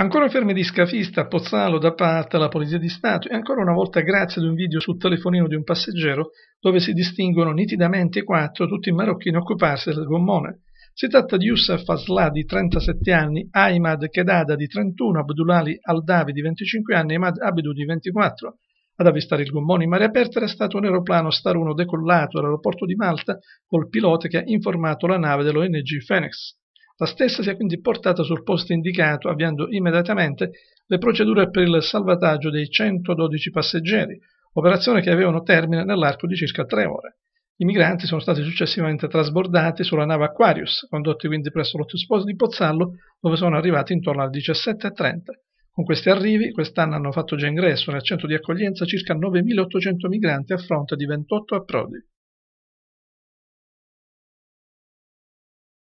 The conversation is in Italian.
Ancora ferme di scafista Pozzalo da parte la Polizia di Stato e ancora una volta grazie ad un video sul telefonino di un passeggero dove si distinguono nitidamente i quattro, tutti i marocchini, a occuparsi del gommone. Si tratta di Youssef Asla di 37 anni, Aimad Kedada di 31, Abdulali Aldavi di 25 anni e Imad Abidu di 24. Ad avvistare il gommone in mare aperta era stato un aeroplano Star 1 decollato all'aeroporto di Malta col pilota che ha informato la nave dell'ONG Phoenix. La stessa si è quindi portata sul posto indicato avviando immediatamente le procedure per il salvataggio dei 112 passeggeri, operazione che avevano termine nell'arco di circa tre ore. I migranti sono stati successivamente trasbordati sulla nave Aquarius, condotti quindi presso l'ottosporto di Pozzallo, dove sono arrivati intorno alle 17.30. Con questi arrivi, quest'anno hanno fatto già ingresso nel centro di accoglienza circa 9.800 migranti a fronte di 28 approdi.